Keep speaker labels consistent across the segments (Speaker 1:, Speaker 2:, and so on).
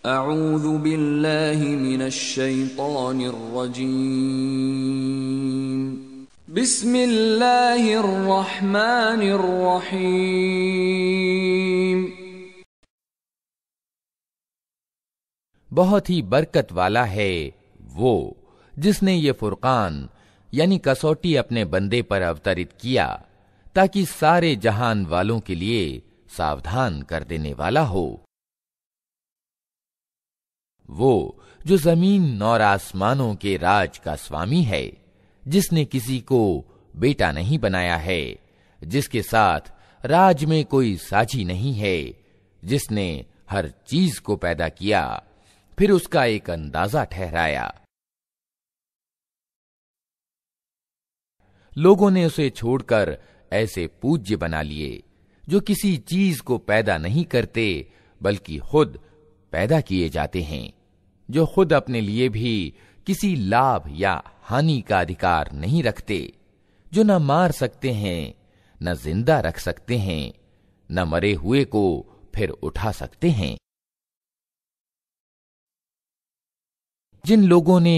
Speaker 1: أعوذ بالله من الشيطان الرجيم بسم الله الرحمن الرحيم बहुत ही बरकत वाला है वो जिसने ये फुरकान यानी कसौटी अपने बंदे पर अवतरित किया ताकि सारे जहान वालों के लिए सावधान कर देने वाला हो वो जो जमीन और आसमानों के राज का स्वामी है जिसने किसी को बेटा नहीं बनाया है जिसके साथ राज में कोई साझी नहीं है जिसने हर चीज को पैदा किया फिर उसका एक अंदाजा ठहराया लोगों ने उसे छोड़कर ऐसे पूज्य बना लिए जो किसी चीज को पैदा नहीं करते बल्कि खुद पैदा किए जाते हैं जो खुद अपने लिए भी किसी लाभ या हानि का अधिकार नहीं रखते जो न मार सकते हैं न जिंदा रख सकते हैं न मरे हुए को फिर उठा सकते हैं जिन लोगों ने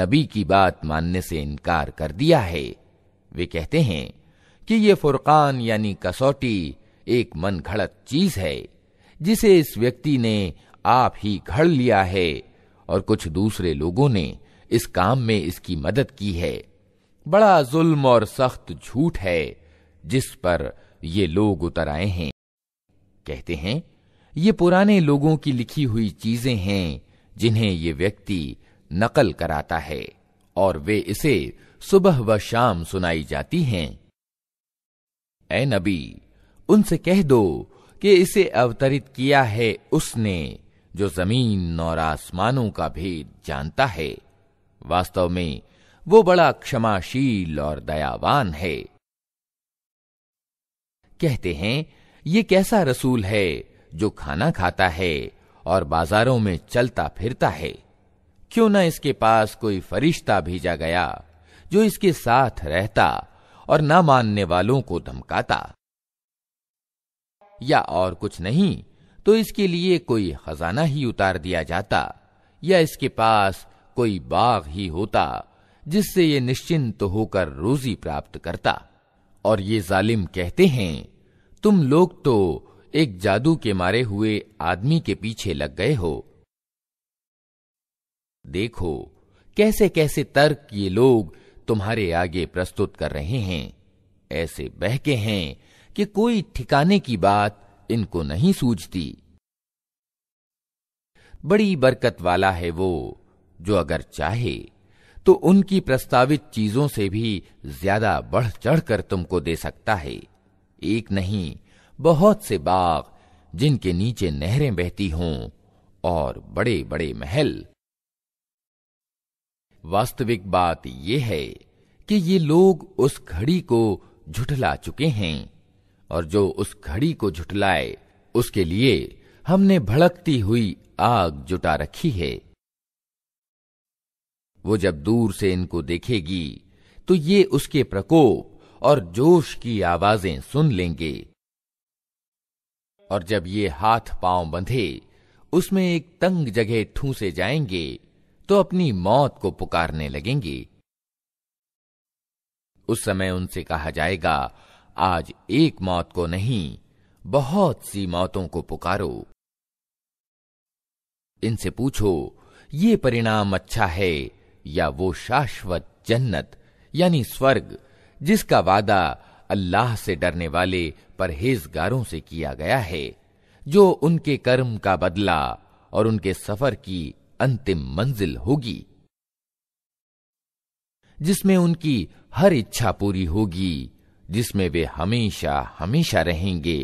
Speaker 1: नबी की बात मानने से इनकार कर दिया है वे कहते हैं कि ये फुरकान यानी कसौटी एक मन घड़त चीज है जिसे इस व्यक्ति ने आप ही घड़ लिया है और कुछ दूसरे लोगों ने इस काम में इसकी मदद की है बड़ा जुल्म और सख्त झूठ है जिस पर ये लोग उतर आए हैं कहते हैं ये पुराने लोगों की लिखी हुई चीजें हैं जिन्हें ये व्यक्ति नकल कराता है और वे इसे सुबह व शाम सुनाई जाती हैं ए नबी उनसे कह दो कि इसे अवतरित किया है उसने जो जमीन और आसमानों का भेद जानता है वास्तव में वो बड़ा क्षमाशील और दयावान है कहते हैं ये कैसा रसूल है जो खाना खाता है और बाजारों में चलता फिरता है क्यों ना इसके पास कोई फरिश्ता भेजा गया जो इसके साथ रहता और न मानने वालों को धमकाता या और कुछ नहीं तो इसके लिए कोई खजाना ही उतार दिया जाता या इसके पास कोई बाग ही होता जिससे ये निश्चिंत होकर रोजी प्राप्त करता और ये जालिम कहते हैं तुम लोग तो एक जादू के मारे हुए आदमी के पीछे लग गए हो देखो कैसे कैसे तर्क ये लोग तुम्हारे आगे प्रस्तुत कर रहे हैं ऐसे बहके हैं कि कोई ठिकाने की बात इनको नहीं सूझती बड़ी बरकत वाला है वो जो अगर चाहे तो उनकी प्रस्तावित चीजों से भी ज्यादा बढ़ चढ़ कर तुमको दे सकता है एक नहीं बहुत से बाग जिनके नीचे नहरें बहती हों और बड़े बड़े महल वास्तविक बात यह है कि ये लोग उस घड़ी को झुठला चुके हैं और जो उस घड़ी को झुटलाए उसके लिए हमने भड़कती हुई आग जुटा रखी है वो जब दूर से इनको देखेगी तो ये उसके प्रकोप और जोश की आवाजें सुन लेंगे और जब ये हाथ पांव बंधे उसमें एक तंग जगह ठूसे जाएंगे तो अपनी मौत को पुकारने लगेंगे उस समय उनसे कहा जाएगा आज एक मौत को नहीं बहुत सी मौतों को पुकारो इनसे पूछो ये परिणाम अच्छा है या वो शाश्वत जन्नत यानी स्वर्ग जिसका वादा अल्लाह से डरने वाले परहेजगारों से किया गया है जो उनके कर्म का बदला और उनके सफर की अंतिम मंजिल होगी जिसमें उनकी हर इच्छा पूरी होगी जिसमें वे हमेशा हमेशा रहेंगे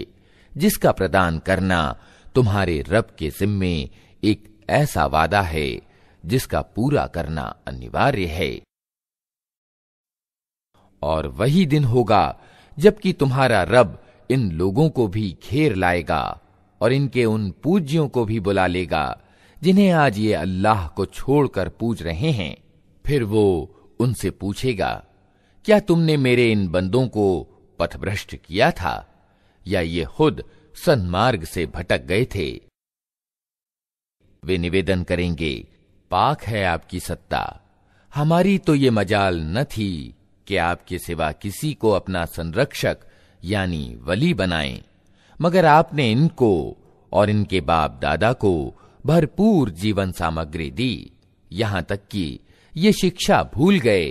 Speaker 1: जिसका प्रदान करना तुम्हारे रब के जिम्मे एक ऐसा वादा है जिसका पूरा करना अनिवार्य है और वही दिन होगा जबकि तुम्हारा रब इन लोगों को भी घेर लाएगा और इनके उन पूज्यों को भी बुला लेगा जिन्हें आज ये अल्लाह को छोड़कर पूज रहे हैं फिर वो उनसे पूछेगा क्या तुमने मेरे इन बंदों को पथभ्रष्ट किया था या ये खुद सन्मार्ग से भटक गए थे वे निवेदन करेंगे पाक है आपकी सत्ता हमारी तो ये मजाल न थी कि आपके सिवा किसी को अपना संरक्षक यानी वली बनाएं, मगर आपने इनको और इनके बाप दादा को भरपूर जीवन सामग्री दी यहां तक कि ये शिक्षा भूल गए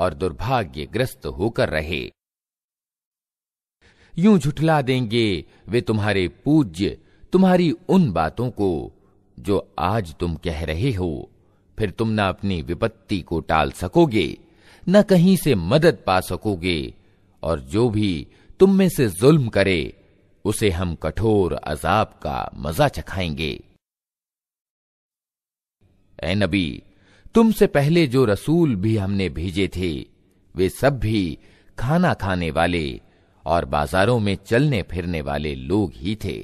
Speaker 1: और दुर्भाग्यग्रस्त होकर रहे यूं झुठला देंगे वे तुम्हारे पूज्य तुम्हारी उन बातों को जो आज तुम कह रहे हो फिर तुम ना अपनी विपत्ति को टाल सकोगे न कहीं से मदद पा सकोगे और जो भी तुम में से जुल्म करे उसे हम कठोर अजाब का मजा चखाएंगे ए नबी तुमसे पहले जो रसूल भी हमने भेजे थे वे सब भी खाना खाने वाले और बाजारों में चलने फिरने वाले लोग ही थे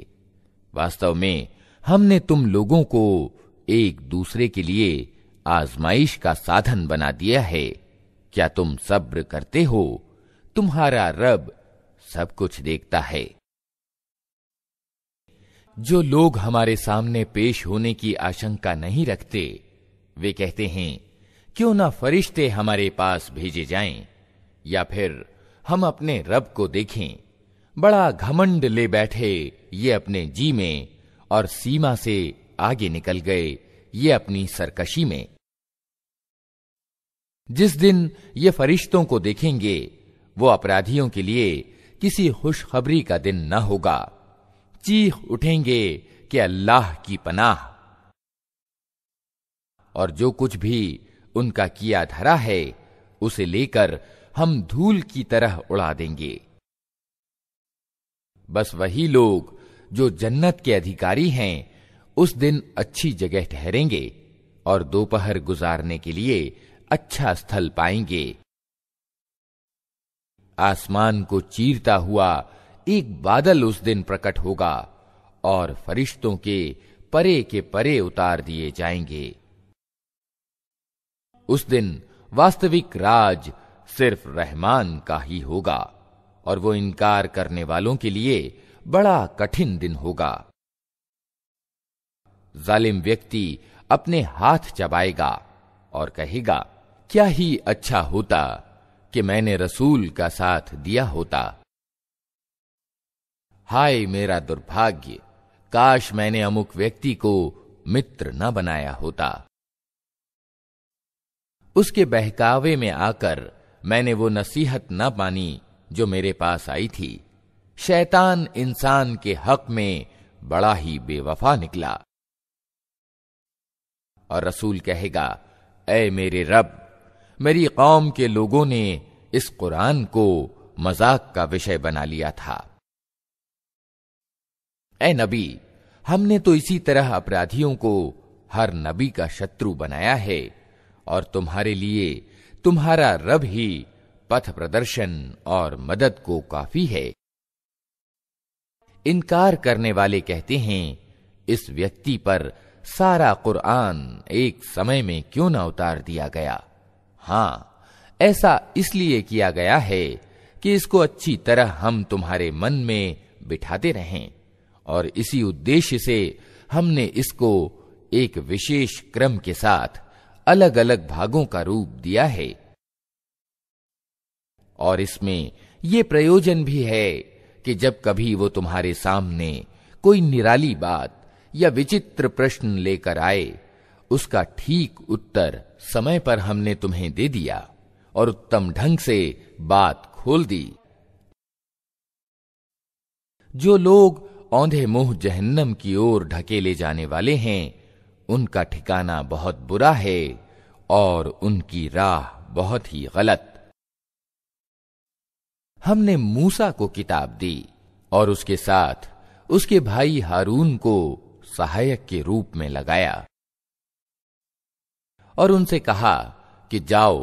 Speaker 1: वास्तव में हमने तुम लोगों को एक दूसरे के लिए आजमाइश का साधन बना दिया है क्या तुम सब्र करते हो तुम्हारा रब सब कुछ देखता है जो लोग हमारे सामने पेश होने की आशंका नहीं रखते वे कहते हैं क्यों ना फरिश्ते हमारे पास भेजे जाएं या फिर हम अपने रब को देखें बड़ा घमंड ले बैठे ये अपने जी में और सीमा से आगे निकल गए ये अपनी सरकशी में जिस दिन ये फरिश्तों को देखेंगे वो अपराधियों के लिए किसी खुशखबरी का दिन न होगा चीख उठेंगे कि अल्लाह की पनाह और जो कुछ भी उनका किया धरा है उसे लेकर हम धूल की तरह उड़ा देंगे बस वही लोग जो जन्नत के अधिकारी हैं उस दिन अच्छी जगह ठहरेंगे और दोपहर गुजारने के लिए अच्छा स्थल पाएंगे आसमान को चीरता हुआ एक बादल उस दिन प्रकट होगा और फरिश्तों के परे के परे उतार दिए जाएंगे उस दिन वास्तविक राज सिर्फ रहमान का ही होगा और वो इनकार करने वालों के लिए बड़ा कठिन दिन होगा जालिम व्यक्ति अपने हाथ चबाएगा और कहेगा क्या ही अच्छा होता कि मैंने रसूल का साथ दिया होता हाय मेरा दुर्भाग्य काश मैंने अमुक व्यक्ति को मित्र न बनाया होता उसके बहकावे में आकर मैंने वो नसीहत न मानी जो मेरे पास आई थी शैतान इंसान के हक में बड़ा ही बेवफा निकला और रसूल कहेगा ए मेरे रब मेरी कौम के लोगों ने इस कुरान को मजाक का विषय बना लिया था ए नबी हमने तो इसी तरह अपराधियों को हर नबी का शत्रु बनाया है और तुम्हारे लिए तुम्हारा रब ही पथ प्रदर्शन और मदद को काफी है इनकार करने वाले कहते हैं इस व्यक्ति पर सारा कुरान एक समय में क्यों ना उतार दिया गया हां ऐसा इसलिए किया गया है कि इसको अच्छी तरह हम तुम्हारे मन में बिठाते रहें और इसी उद्देश्य से हमने इसको एक विशेष क्रम के साथ अलग अलग भागों का रूप दिया है और इसमें यह प्रयोजन भी है कि जब कभी वो तुम्हारे सामने कोई निराली बात या विचित्र प्रश्न लेकर आए उसका ठीक उत्तर समय पर हमने तुम्हें दे दिया और उत्तम ढंग से बात खोल दी जो लोग औंधे मुंह जहन्नम की ओर ढकेले जाने वाले हैं उनका ठिकाना बहुत बुरा है और उनकी राह बहुत ही गलत हमने मूसा को किताब दी और उसके साथ उसके भाई हारून को सहायक के रूप में लगाया और उनसे कहा कि जाओ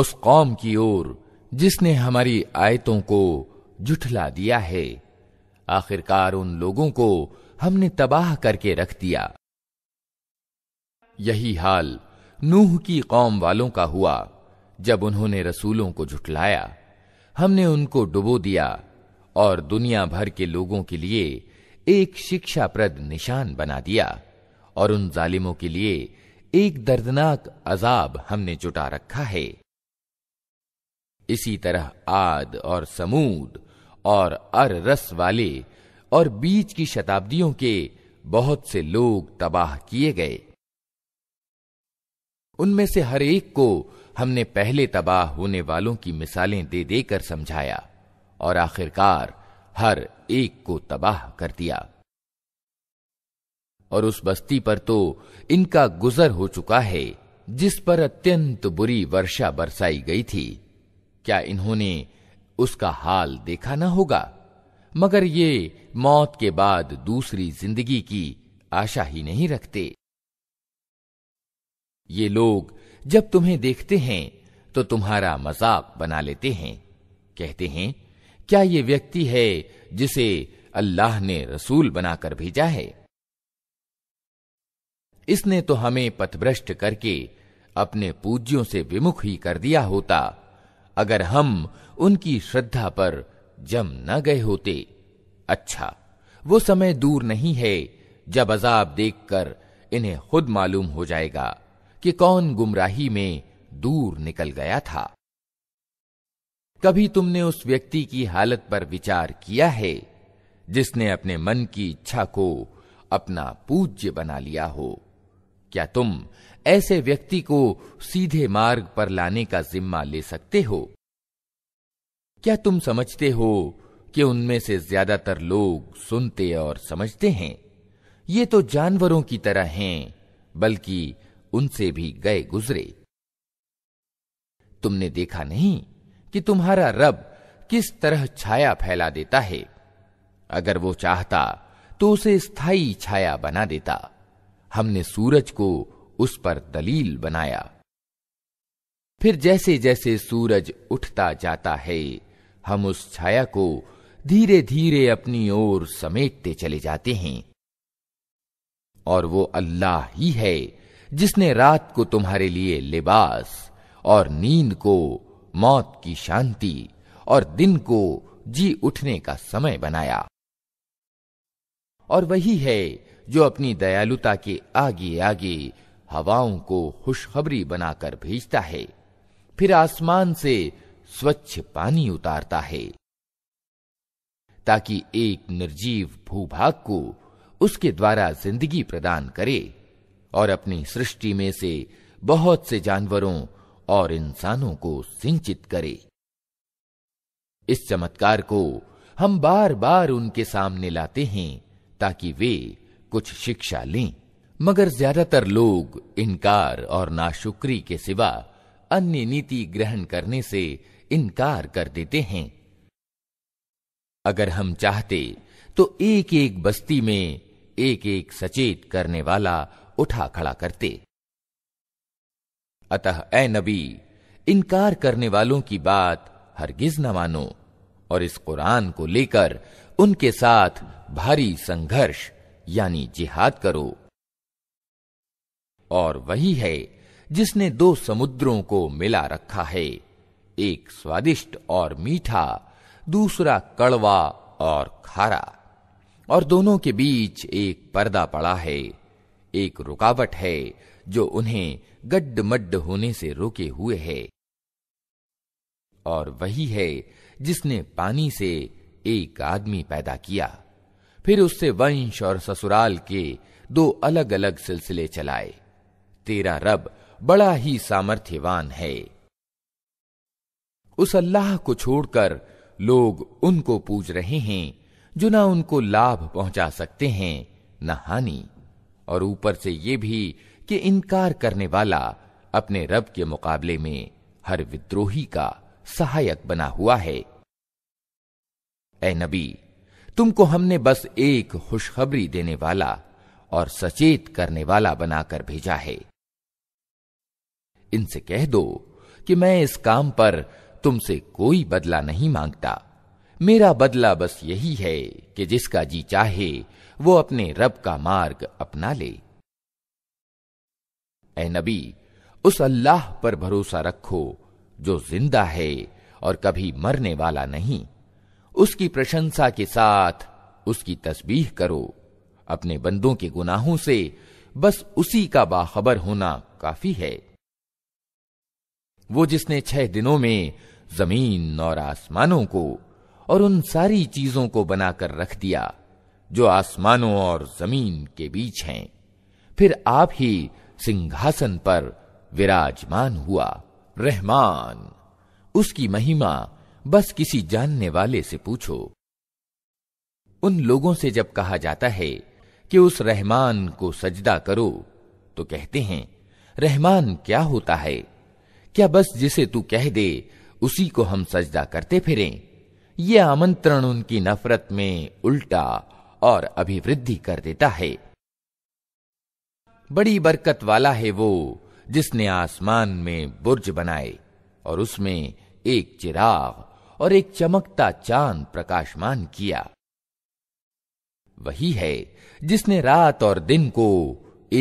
Speaker 1: उस कौम की ओर जिसने हमारी आयतों को जुठला दिया है आखिरकार उन लोगों को हमने तबाह करके रख दिया यही हाल नूह की कौम वालों का हुआ जब उन्होंने रसूलों को झुठलाया हमने उनको डुबो दिया और दुनिया भर के लोगों के लिए एक शिक्षाप्रद निशान बना दिया और उन जालिमों के लिए एक दर्दनाक अजाब हमने जुटा रखा है इसी तरह आद और समूद और अर रस वाले और बीच की शताब्दियों के बहुत से लोग तबाह किए गए उनमें से हर एक को हमने पहले तबाह होने वालों की मिसालें दे देकर समझाया और आखिरकार हर एक को तबाह कर दिया और उस बस्ती पर तो इनका गुजर हो चुका है जिस पर अत्यंत बुरी वर्षा बरसाई गई थी क्या इन्होंने उसका हाल देखा न होगा मगर ये मौत के बाद दूसरी जिंदगी की आशा ही नहीं रखते ये लोग जब तुम्हें देखते हैं तो तुम्हारा मजाक बना लेते हैं कहते हैं क्या ये व्यक्ति है जिसे अल्लाह ने रसूल बनाकर भेजा है इसने तो हमें पथभ्रष्ट करके अपने पूज्यों से विमुख ही कर दिया होता अगर हम उनकी श्रद्धा पर जम न गए होते अच्छा वो समय दूर नहीं है जब अजाब देखकर इन्हें खुद मालूम हो जाएगा कि कौन गुमराही में दूर निकल गया था कभी तुमने उस व्यक्ति की हालत पर विचार किया है जिसने अपने मन की इच्छा को अपना पूज्य बना लिया हो क्या तुम ऐसे व्यक्ति को सीधे मार्ग पर लाने का जिम्मा ले सकते हो क्या तुम समझते हो कि उनमें से ज्यादातर लोग सुनते और समझते हैं ये तो जानवरों की तरह हैं बल्कि उनसे भी गए गुजरे तुमने देखा नहीं कि तुम्हारा रब किस तरह छाया फैला देता है अगर वो चाहता तो उसे स्थायी छाया बना देता हमने सूरज को उस पर दलील बनाया फिर जैसे जैसे सूरज उठता जाता है हम उस छाया को धीरे धीरे अपनी ओर समेटते चले जाते हैं और वो अल्लाह ही है जिसने रात को तुम्हारे लिए लिबास और नींद को मौत की शांति और दिन को जी उठने का समय बनाया और वही है जो अपनी दयालुता के आगे आगे हवाओं को खुशखबरी बनाकर भेजता है फिर आसमान से स्वच्छ पानी उतारता है ताकि एक निर्जीव भूभाग को उसके द्वारा जिंदगी प्रदान करे और अपनी सृष्टि में से बहुत से जानवरों और इंसानों को सिंचित करे इस चमत्कार को हम बार बार उनके सामने लाते हैं ताकि वे कुछ शिक्षा लें मगर ज्यादातर लोग इनकार और नाशुक्री के सिवा अन्य नीति ग्रहण करने से इनकार कर देते हैं अगर हम चाहते तो एक एक बस्ती में एक एक सचेत करने वाला उठा खड़ा करते अतः ए नबी इनकार करने वालों की बात हरगिज न मानो और इस कुरान को लेकर उनके साथ भारी संघर्ष यानी जिहाद करो और वही है जिसने दो समुद्रों को मिला रखा है एक स्वादिष्ट और मीठा दूसरा कड़वा और खारा और दोनों के बीच एक पर्दा पड़ा है एक रुकावट है जो उन्हें गड्ड मड्ड होने से रोके हुए है और वही है जिसने पानी से एक आदमी पैदा किया फिर उससे वंश और ससुराल के दो अलग अलग सिलसिले चलाए तेरा रब बड़ा ही सामर्थ्यवान है उस अल्लाह को छोड़कर लोग उनको पूज रहे हैं जो ना उनको लाभ पहुंचा सकते हैं न हानि और ऊपर से ये भी कि इनकार करने वाला अपने रब के मुकाबले में हर विद्रोही का सहायक बना हुआ है ए नबी तुमको हमने बस एक खुशखबरी देने वाला और सचेत करने वाला बनाकर भेजा है इनसे कह दो कि मैं इस काम पर तुमसे कोई बदला नहीं मांगता मेरा बदला बस यही है कि जिसका जी चाहे वो अपने रब का मार्ग अपना ले ए नबी उस अल्लाह पर भरोसा रखो जो जिंदा है और कभी मरने वाला नहीं उसकी प्रशंसा के साथ उसकी तस्बीह करो अपने बंदों के गुनाहों से बस उसी का बाखबर होना काफी है वो जिसने छह दिनों में जमीन और आसमानों को और उन सारी चीजों को बनाकर रख दिया जो आसमानों और जमीन के बीच हैं फिर आप ही सिंहासन पर विराजमान हुआ रहमान उसकी महिमा बस किसी जानने वाले से पूछो उन लोगों से जब कहा जाता है कि उस रहमान को सजदा करो तो कहते हैं रहमान क्या होता है क्या बस जिसे तू कह दे उसी को हम सजदा करते फिरें ये आमंत्रण उनकी नफरत में उल्टा और अभिवृद्धि कर देता है बड़ी बरकत वाला है वो जिसने आसमान में बुर्ज बनाए और उसमें एक चिराग और एक चमकता चांद प्रकाशमान किया वही है जिसने रात और दिन को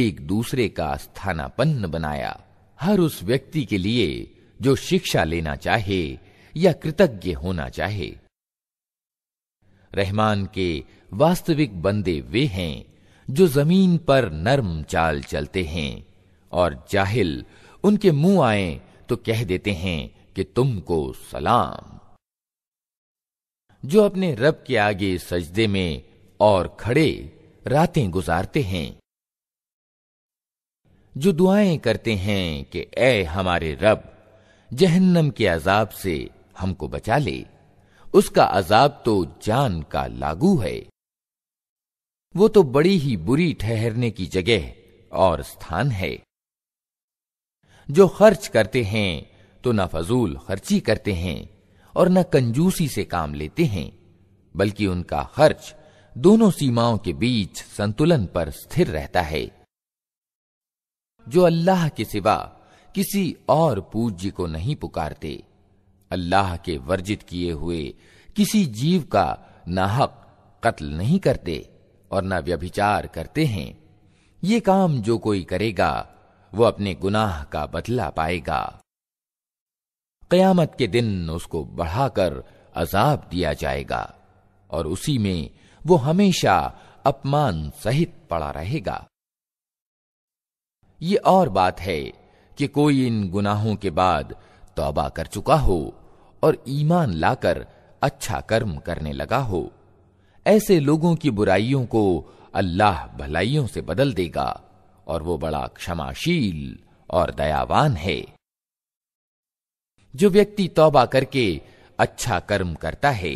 Speaker 1: एक दूसरे का स्थानापन्न बनाया हर उस व्यक्ति के लिए जो शिक्षा लेना चाहे या कृतज्ञ होना चाहे रहमान के वास्तविक बंदे वे हैं जो जमीन पर नर्म चाल चलते हैं और जाहिल उनके मुंह आए तो कह देते हैं कि तुमको सलाम जो अपने रब के आगे सजदे में और खड़े रातें गुजारते हैं जो दुआएं करते हैं कि ए हमारे रब जहन्नम के अजाब से हमको बचा ले उसका अजाब तो जान का लागू है वो तो बड़ी ही बुरी ठहरने की जगह और स्थान है जो खर्च करते हैं तो न फजूल खर्ची करते हैं और न कंजूसी से काम लेते हैं बल्कि उनका खर्च दोनों सीमाओं के बीच संतुलन पर स्थिर रहता है जो अल्लाह के सिवा किसी और पूज्य को नहीं पुकारते अल्लाह के वर्जित किए हुए किसी जीव का हक कत्ल नहीं करते और न व्यभिचार करते हैं ये काम जो कोई करेगा वो अपने गुनाह का बदला पाएगा कयामत के दिन उसको बढ़ाकर अजाब दिया जाएगा और उसी में वो हमेशा अपमान सहित पड़ा रहेगा ये और बात है कि कोई इन गुनाहों के बाद तौबा कर चुका हो और ईमान लाकर अच्छा कर्म करने लगा हो ऐसे लोगों की बुराइयों को अल्लाह भलाइयों से बदल देगा और वो बड़ा क्षमाशील और दयावान है जो व्यक्ति तौबा करके अच्छा कर्म करता है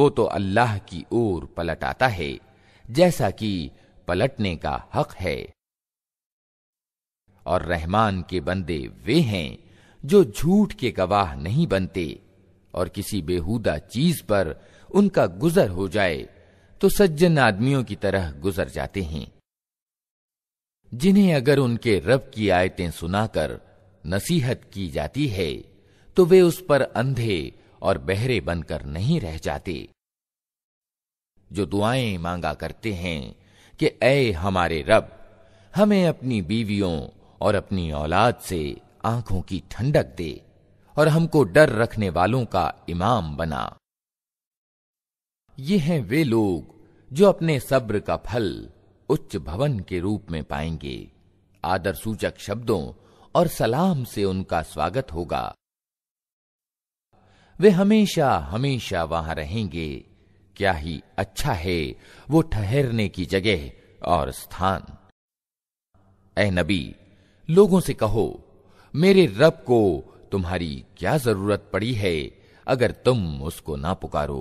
Speaker 1: वो तो अल्लाह की ओर पलट आता है जैसा कि पलटने का हक है और रहमान के बंदे वे हैं जो झूठ के गवाह नहीं बनते और किसी बेहुदा चीज पर उनका गुजर हो जाए तो सज्जन आदमियों की तरह गुजर जाते हैं जिन्हें अगर उनके रब की आयतें सुनाकर नसीहत की जाती है तो वे उस पर अंधे और बहरे बनकर नहीं रह जाते जो दुआएं मांगा करते हैं कि ऐ हमारे रब हमें अपनी बीवियों और अपनी औलाद से आंखों की ठंडक दे और हमको डर रखने वालों का इमाम बना ये हैं वे लोग जो अपने सब्र का फल उच्च भवन के रूप में पाएंगे आदर सूचक शब्दों और सलाम से उनका स्वागत होगा वे हमेशा हमेशा वहां रहेंगे क्या ही अच्छा है वो ठहरने की जगह और स्थान ए नबी लोगों से कहो मेरे रब को तुम्हारी क्या जरूरत पड़ी है अगर तुम उसको ना पुकारो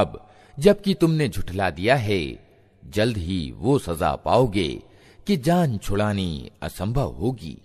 Speaker 1: अब जबकि तुमने झुठला दिया है जल्द ही वो सजा पाओगे कि जान छुड़ानी असंभव होगी